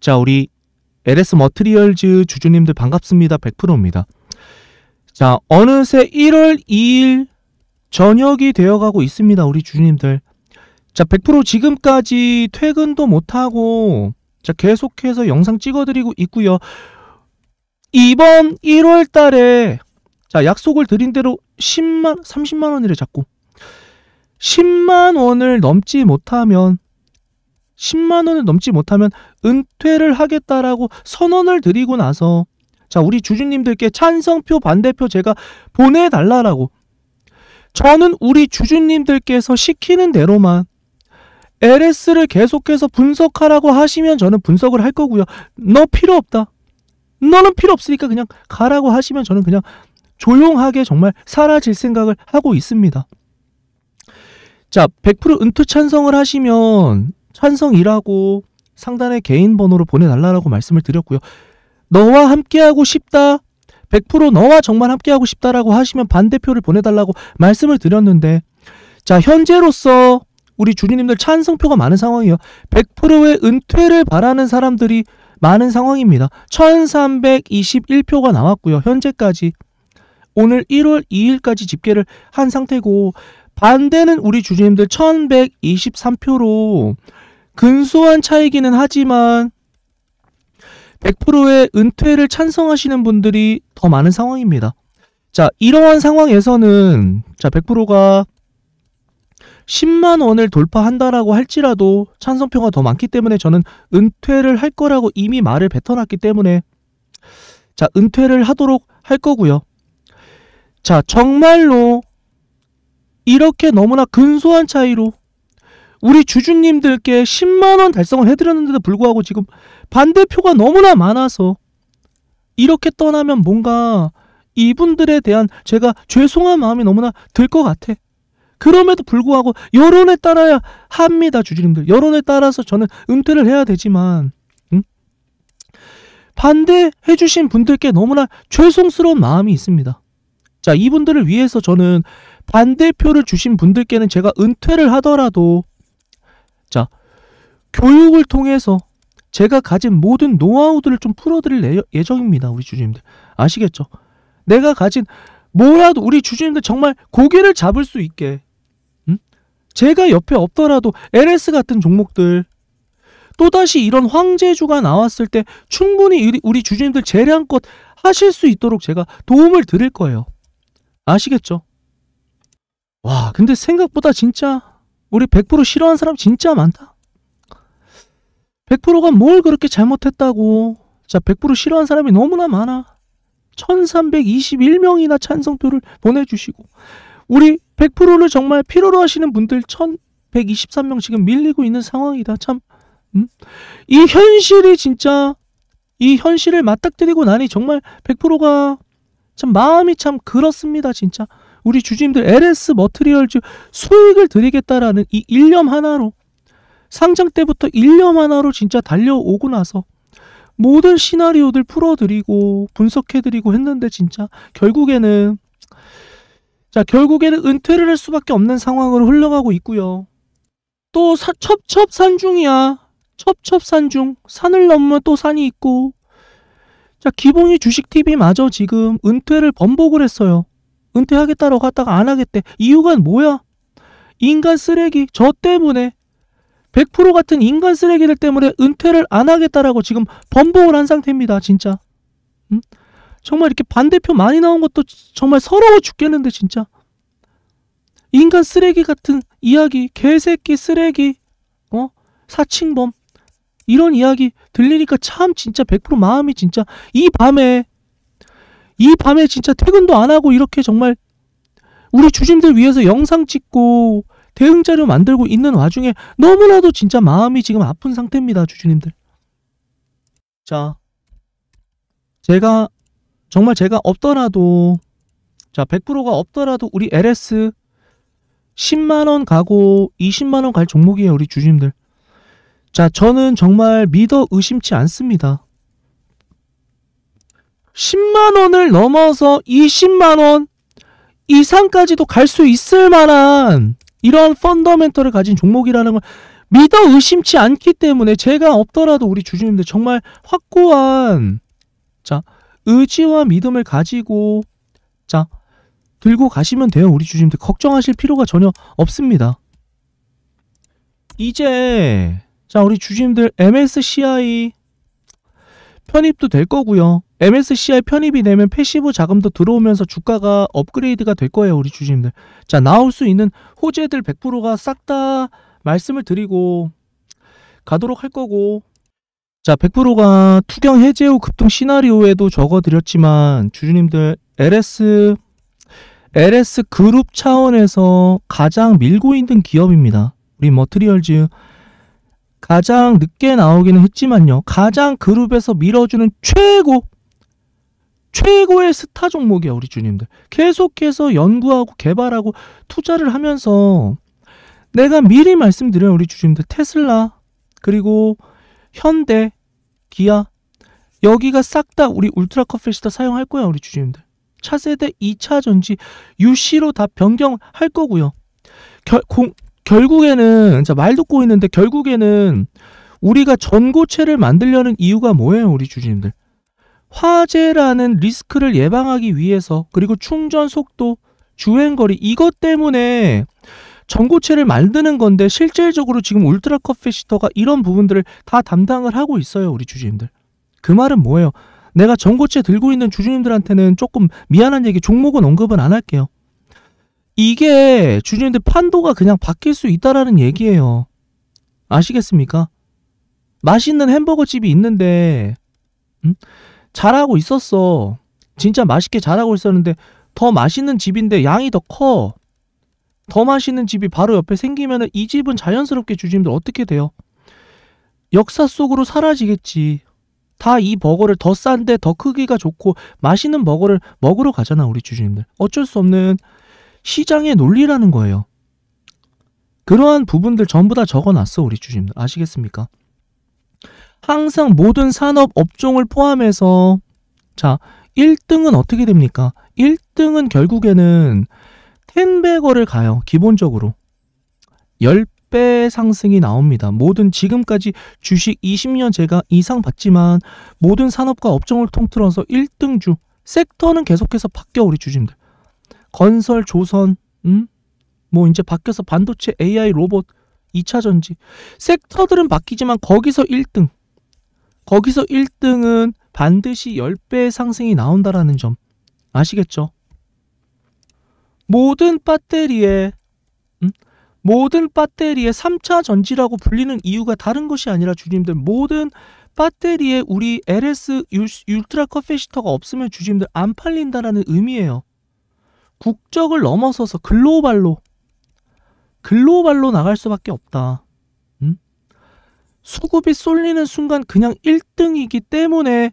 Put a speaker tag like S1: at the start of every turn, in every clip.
S1: 자, 우리 LS 머트리얼즈 주주님들 반갑습니다. 100%입니다. 자, 어느새 1월 2일 저녁이 되어가고 있습니다. 우리 주주님들. 자, 100% 지금까지 퇴근도 못하고 자, 계속해서 영상 찍어드리고 있고요. 이번 1월 달에 자, 약속을 드린 대로 10만, 30만 원이래 자꾸. 10만 원을 넘지 못하면 10만 원을 넘지 못하면 은퇴를 하겠다라고 선언을 드리고 나서 자 우리 주주님들께 찬성표 반대표 제가 보내달라라고 저는 우리 주주님들께서 시키는 대로만 LS를 계속해서 분석하라고 하시면 저는 분석을 할 거고요. 너 필요 없다. 너는 필요 없으니까 그냥 가라고 하시면 저는 그냥 조용하게 정말 사라질 생각을 하고 있습니다. 자, 100% 은퇴 찬성을 하시면 찬성이라고 상단에 개인 번호로 보내달라고 말씀을 드렸고요. 너와 함께하고 싶다. 100% 너와 정말 함께하고 싶다라고 하시면 반대표를 보내달라고 말씀을 드렸는데 자 현재로서 우리 주주님들 찬성표가 많은 상황이에요. 100%의 은퇴를 바라는 사람들이 많은 상황입니다. 1321표가 나왔고요. 현재까지 오늘 1월 2일까지 집계를 한 상태고 반대는 우리 주주님들 1123표로 근소한 차이기는 하지만 100%의 은퇴를 찬성하시는 분들이 더 많은 상황입니다. 자, 이러한 상황에서는 자, 100%가 10만 원을 돌파한다라고 할지라도 찬성표가 더 많기 때문에 저는 은퇴를 할 거라고 이미 말을 뱉어놨기 때문에 자, 은퇴를 하도록 할 거고요. 자, 정말로 이렇게 너무나 근소한 차이로 우리 주주님들께 10만 원 달성을 해드렸는데도 불구하고 지금 반대표가 너무나 많아서 이렇게 떠나면 뭔가 이분들에 대한 제가 죄송한 마음이 너무나 들 것 같아. 그럼에도 불구하고 여론에 따라야 합니다, 주주님들. 여론에 따라서 저는 은퇴를 해야 되지만 음? 반대해주신 분들께 너무나 죄송스러운 마음이 있습니다. 자, 이분들을 위해서 저는 반대표를 주신 분들께는 제가 은퇴를 하더라도 교육을 통해서 제가 가진 모든 노하우들을 좀 풀어드릴 예, 예정입니다. 우리 주주님들 아시겠죠? 내가 가진 뭐라도 우리 주주님들 정말 고개를 잡을 수 있게 음? 제가 옆에 없더라도 LS 같은 종목들 또다시 이런 황제주가 나왔을 때 충분히 우리 주주님들 재량껏 하실 수 있도록 제가 도움을 드릴 거예요. 아시겠죠? 와 근데 생각보다 진짜 우리 100% 싫어하는 사람 진짜 많다. 100%가 뭘 그렇게 잘못했다고. 자, 100% 싫어하는 사람이 너무나 많아. 1321명이나 찬성표를 보내주시고 우리 100%를 정말 필요로 하시는 분들 1123명 지금 밀리고 있는 상황이다. 참, 음? 이 현실이 진짜 이 현실을 맞닥뜨리고 나니 정말 100%가 참 마음이 참 그렇습니다. 진짜 우리 주주님들 LS 머트리얼즈 수익을 드리겠다라는 이 일념 하나로 상장 때부터 1년 만화로 진짜 달려오고 나서 모든 시나리오들 풀어드리고 분석해드리고 했는데 진짜 결국에는 자 결국에는 은퇴를 할 수밖에 없는 상황으로 흘러가고 있고요. 또 사, 첩첩산중이야. 첩첩산중. 산을 넘으면 또 산이 있고 자기본이 주식TV마저 지금 은퇴를 번복을 했어요. 은퇴하겠다라고 하다가 안 하겠대. 이유가 뭐야? 인간 쓰레기 저 때문에 100% 같은 인간 쓰레기들 때문에 은퇴를 안 하겠다라고 지금 번복을 한 상태입니다. 진짜. 음? 정말 이렇게 반대표 많이 나온 것도 정말 서러워 죽겠는데 진짜. 인간 쓰레기 같은 이야기, 개새끼 쓰레기, 어? 사칭범 이런 이야기 들리니까 참 진짜 100% 마음이 진짜 이 밤에 이 밤에 진짜 퇴근도 안 하고 이렇게 정말 우리 주심들 위해서 영상 찍고 대응자료 만들고 있는 와중에 너무나도 진짜 마음이 지금 아픈 상태입니다. 주주님들. 자, 제가 정말 제가 없더라도 자 100%가 없더라도 우리 LS 10만원 가고 20만원 갈 종목이에요 우리 주주님들 자 저는 정말 믿어 의심치 않습니다 10만원을 넘어서 20만원 이상까지도 갈 수 있을 만한 이러한 펀더멘털을 가진 종목이라는 걸 믿어 의심치 않기 때문에 제가 없더라도 우리 주주님들 정말 확고한 자 의지와 믿음을 가지고 자 들고 가시면 돼요 우리 주주님들 걱정하실 필요가 전혀 없습니다 이제 자 우리 주주님들 MSCI 편입도 될 거고요. MSCI 편입이 되면 패시브 자금도 들어오면서 주가가 업그레이드가 될 거예요. 우리 주주님들. 자 나올 수 있는 호재들 100%가 싹 다 말씀을 드리고 가도록 할 거고 자 100%가 투경 해제 후 급등 시나리오에도 적어드렸지만 주주님들 LS LS 그룹 차원에서 가장 밀고 있는 기업입니다. 우리 머트리얼즈 가장 늦게 나오기는 했지만요. 가장 그룹에서 밀어주는 최고 최고의 스타 종목이야 우리 주님들. 계속해서 연구하고 개발하고 투자를 하면서 내가 미리 말씀드려요 우리 주님들 테슬라 그리고 현대 기아 여기가 싹 다 우리 울트라 커피시다 사용할 거야 우리 주님들. 차세대 2차 전지 UC로 다 변경할 거고요. 결, 공, 결국에는 진짜 말 듣고 있는데 결국에는 우리가 전고체를 만들려는 이유가 뭐예요, 우리 주주님들? 화재라는 리스크를 예방하기 위해서 그리고 충전 속도, 주행 거리 이것 때문에 전고체를 만드는 건데 실질적으로 지금 울트라 컵패시터가 이런 부분들을 다 담당을 하고 있어요, 우리 주주님들. 그 말은 뭐예요? 내가 전고체 들고 있는 주주님들한테는 조금 미안한 얘기 종목은 언급은 안 할게요. 이게 주주님들 판도가 그냥 바뀔 수 있다라는 얘기예요. 아시겠습니까? 맛있는 햄버거 집이 있는데 음? 잘하고 있었어. 진짜 맛있게 잘하고 있었는데 더 맛있는 집인데 양이 더 커. 더 맛있는 집이 바로 옆에 생기면 이 집은 자연스럽게 주주님들 어떻게 돼요? 역사 속으로 사라지겠지. 다 이 버거를 더 싼데 더 크기가 좋고 맛있는 버거를 먹으러 가잖아 우리 주주님들. 어쩔 수 없는 시장의 논리라는 거예요. 그러한 부분들 전부 다 적어놨어 우리 주주님들 아시겠습니까? 항상 모든 산업 업종을 포함해서 자 1등은 어떻게 됩니까? 1등은 결국에는 텐배거를 가요 기본적으로 10배 상승이 나옵니다 모든 지금까지 주식 20년 제가 이상 봤지만 모든 산업과 업종을 통틀어서 1등주 섹터는 계속해서 바뀌어 우리 주주님들 건설 조선 음? 뭐 이제 바뀌어서 반도체 AI 로봇 2차 전지 섹터들은 바뀌지만 거기서 1등 거기서 1등은 반드시 10배 상승이 나온다라는 점 아시겠죠? 모든 배터리에 음? 모든 배터리에 3차 전지라고 불리는 이유가 다른 것이 아니라 주님들 모든 배터리에 우리 LS 율, 울트라 커피시터가 없으면 주님들 안 팔린다라는 의미예요. 국적을 넘어서서 글로벌로 글로벌로 나갈 수밖에 없다. 음? 수급이 쏠리는 순간 그냥 1등이기 때문에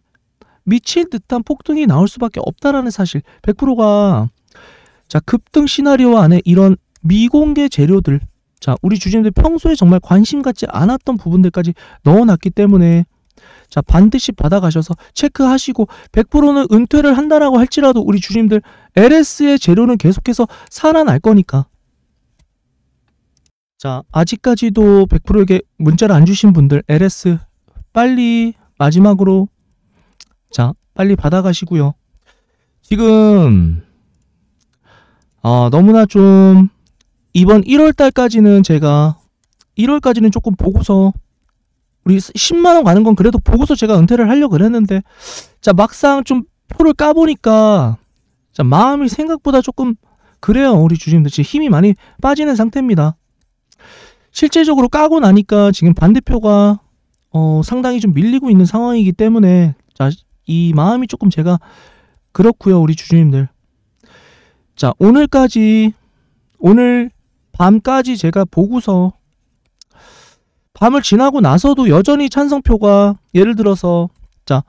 S1: 미칠 듯한 폭등이 나올 수밖에 없다라는 사실 100%가 자 급등 시나리오 안에 이런 미공개 재료들 자 우리 주진들 평소에 정말 관심 갖지 않았던 부분들까지 넣어놨기 때문에 자, 반드시 받아가셔서 체크하시고 100%는 은퇴를 한다라고 할지라도 우리 주님들 LS의 재료는 계속해서 살아날 거니까. 자, 아직까지도 100%에게 문자를 안 주신 분들 LS 빨리 마지막으로 자, 빨리 받아가시고요. 지금 아, 너무나 좀 이번 1월 달까지는 제가 1월까지는 조금 보고서 우리 10만 원 가는 건 그래도 보고서 제가 은퇴를 하려 고 그랬는데 자 막상 좀 표를 까보니까 자 마음이 생각보다 조금 그래요 우리 주주님들 지금 힘이 많이 빠지는 상태입니다. 실제적으로 까고 나니까 지금 반대표가 어, 상당히 좀 밀리고 있는 상황이기 때문에 자 이 마음이 조금 제가 그렇고요 우리 주주님들 자 오늘까지 오늘 밤까지 제가 보고서 밤을 지나고 나서도 여전히 찬성표가 예를 들어서 자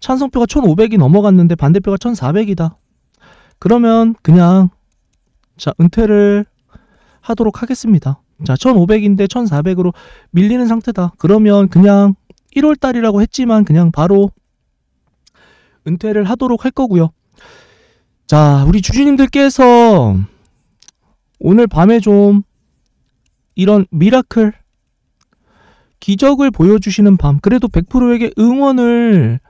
S1: 찬성표가 1500이 넘어갔는데 반대표가 1400이다. 그러면 그냥 자 은퇴를 하도록 하겠습니다. 자 1500인데 1400으로 밀리는 상태다. 그러면 그냥 1월달이라고 했지만 그냥 바로 은퇴를 하도록 할 거고요. 자 우리 주주님들께서 오늘 밤에 좀 이런 미라클 기적을 보여주시는 밤, 그래도 100%에게 응원을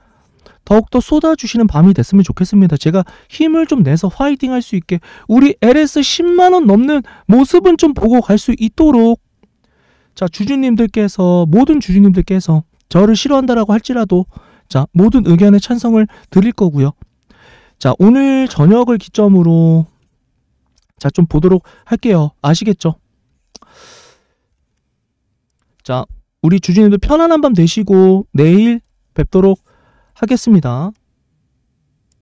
S1: 더욱더 쏟아주시는 밤이 됐으면 좋겠습니다. 제가 힘을 좀 내서 화이팅 할 수 있게 우리 LS 10만원 넘는 모습은 좀 보고 갈 수 있도록 자, 주주님들께서, 모든 주주님들께서 저를 싫어한다라고 할지라도 자, 모든 의견에 찬성을 드릴 거고요. 자, 오늘 저녁을 기점으로 자, 좀 보도록 할게요. 아시겠죠? 자, 우리 주주님도 편안한 밤 되시고 내일 뵙도록 하겠습니다.